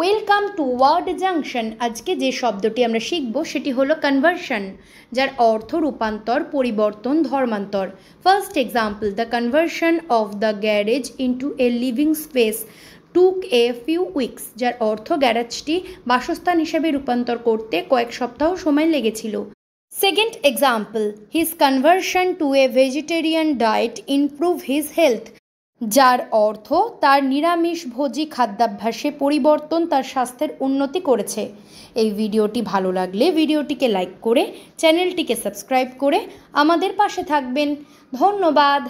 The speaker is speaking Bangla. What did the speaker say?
ওয়েলকাম টু ওয়ার্ড জাংশন আজকে যে শব্দটি আমরা শিখব সেটি হলো কনভার্সন যার অর্থ রূপান্তর পরিবর্তন ধর্মান্তর first example the conversion of the garage into a living space took a few weeks যার অর্থ গ্যারাজটি বাসস্থান হিসেবে রূপান্তর করতে কয়েক সপ্তাহ সময় লেগেছিল second example his conversion to a vegetarian diet improve his health যার অর্থ তার নিরামিষভোজী খাদ্যাভ্যাসে পরিবর্তন তার স্বাস্থ্যের উন্নতি করেছে এই ভিডিওটি ভালো লাগলে ভিডিওটিকে লাইক করে চ্যানেলটিকে সাবস্ক্রাইব করে আমাদের পাশে থাকবেন ধন্যবাদ